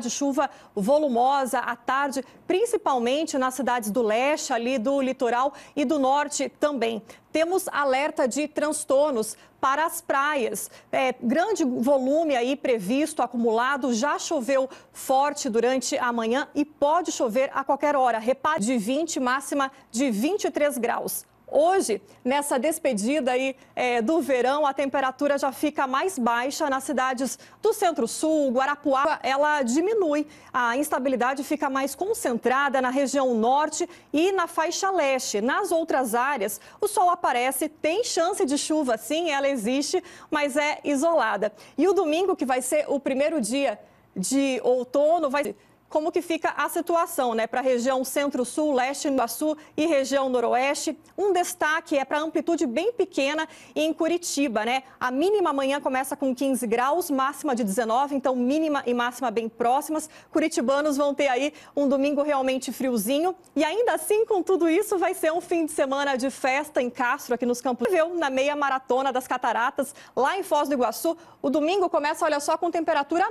de chuva volumosa à tarde, principalmente nas cidades do leste, ali do litoral e do norte também. Temos alerta de transtornos para as praias. É, grande volume aí previsto, acumulado, já choveu forte durante a manhã e pode chover a qualquer hora. Repare, de 20, máxima de 23 graus. Hoje, nessa despedida aí é, do verão, a temperatura já fica mais baixa nas cidades do Centro-Sul, Guarapuava, ela diminui. A instabilidade fica mais concentrada na região norte e na faixa leste. Nas outras áreas, o sol aparece, tem chance de chuva, sim, ela existe, mas é isolada. E o domingo, que vai ser o primeiro dia de outono, vai como que fica a situação né, para a região centro-sul, leste, do Iguaçu e região noroeste. Um destaque é para amplitude bem pequena em Curitiba. Né? A mínima amanhã começa com 15 graus, máxima de 19, então mínima e máxima bem próximas. Curitibanos vão ter aí um domingo realmente friozinho. E ainda assim, com tudo isso, vai ser um fim de semana de festa em Castro, aqui nos Campos. Na meia maratona das Cataratas, lá em Foz do Iguaçu, o domingo começa, olha só, com temperatura